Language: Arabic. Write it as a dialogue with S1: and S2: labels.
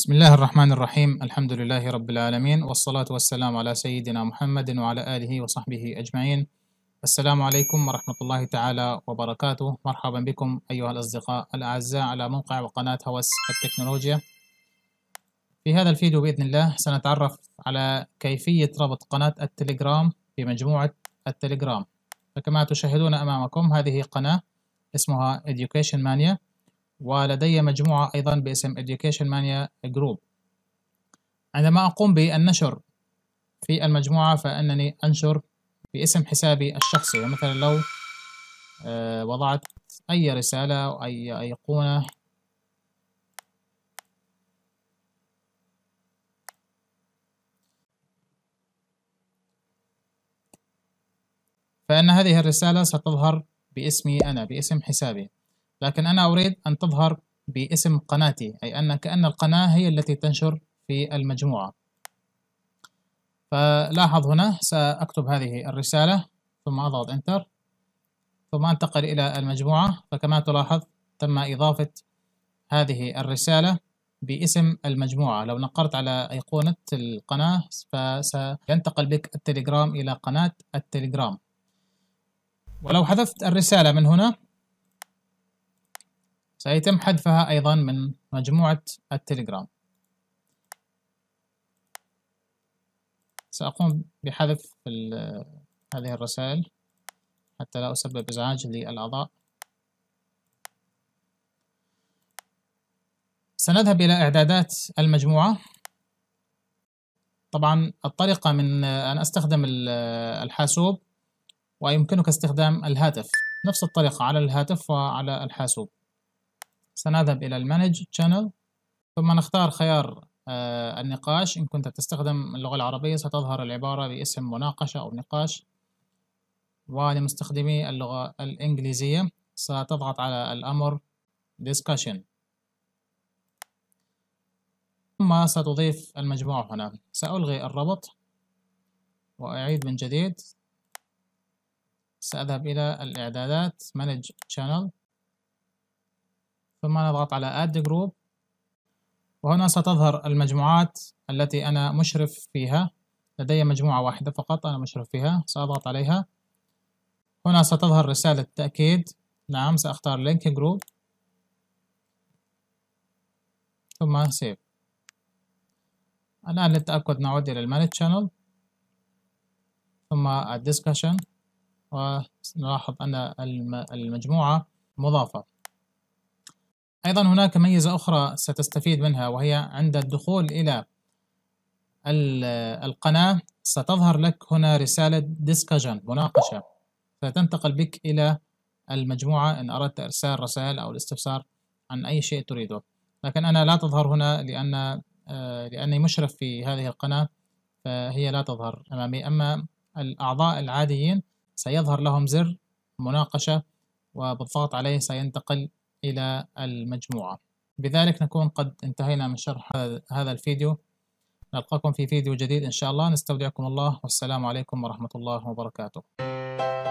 S1: بسم الله الرحمن الرحيم الحمد لله رب العالمين والصلاة والسلام على سيدنا محمد وعلى آله وصحبه أجمعين السلام عليكم ورحمة الله تعالى وبركاته مرحبا بكم أيها الأصدقاء الأعزاء على موقع وقناة هوس التكنولوجيا في هذا الفيديو بإذن الله سنتعرف على كيفية ربط قناة التليجرام بمجموعة التليجرام فكما تشاهدون أمامكم هذه قناة اسمها Education Mania ولدي مجموعة أيضا باسم Education Mania Group عندما أقوم بالنشر في المجموعة فإنني أنشر باسم حسابي الشخصي ومثلا لو آه، وضعت أي رسالة أو أي أيقونة فإن هذه الرسالة ستظهر باسمي أنا باسم حسابي لكن أنا أريد أن تظهر باسم قناتي أي أن كأن القناة هي التي تنشر في المجموعة فلاحظ هنا سأكتب هذه الرسالة ثم أضغط Enter ثم أنتقل إلى المجموعة فكما تلاحظ تم إضافة هذه الرسالة باسم المجموعة لو نقرت على أيقونة القناة فسينتقل بك التليجرام إلى قناة التليجرام ولو حذفت الرسالة من هنا سيتم حذفها أيضا من مجموعة التليجرام سأقوم بحذف هذه الرسائل حتى لا أسبب إزعاج للأعضاء سنذهب إلى إعدادات المجموعة طبعا الطريقة من أن أستخدم الحاسوب ويمكنك استخدام الهاتف نفس الطريقة على الهاتف وعلى الحاسوب سنذهب إلى المانج channel ثم نختار خيار آه، النقاش إن كنت تستخدم اللغة العربية ستظهر العبارة باسم مناقشة أو نقاش ولمستخدمي اللغة الإنجليزية ستضغط على الأمر discussion ثم ستضيف المجموعة هنا سألغي الربط وأعيد من جديد سأذهب إلى الإعدادات Manage Channel ثم نضغط على Add Group وهنا ستظهر المجموعات التي أنا مشرف فيها لدي مجموعة واحدة فقط أنا مشرف فيها سأضغط عليها هنا ستظهر رسالة تأكيد نعم سأختار Link Group ثم سيف الآن للتأكد نعود إلى المانج شانل ثم الديسكشن ونلاحظ أن المجموعة مضافة أيضا هناك ميزة أخرى ستستفيد منها وهي عند الدخول إلى القناة ستظهر لك هنا رسالة ديسكشن مناقشة فتنتقل بك إلى المجموعة إن أردت إرسال رسائل أو الاستفسار عن أي شيء تريده لكن أنا لا تظهر هنا لأن آه، لأني مشرف في هذه القناة فهي لا تظهر أمامي أما الأعضاء العاديين سيظهر لهم زر مناقشة وبالضغط عليه سينتقل إلى المجموعة بذلك نكون قد انتهينا من شرح هذا الفيديو نلقاكم في فيديو جديد إن شاء الله نستودعكم الله والسلام عليكم ورحمة الله وبركاته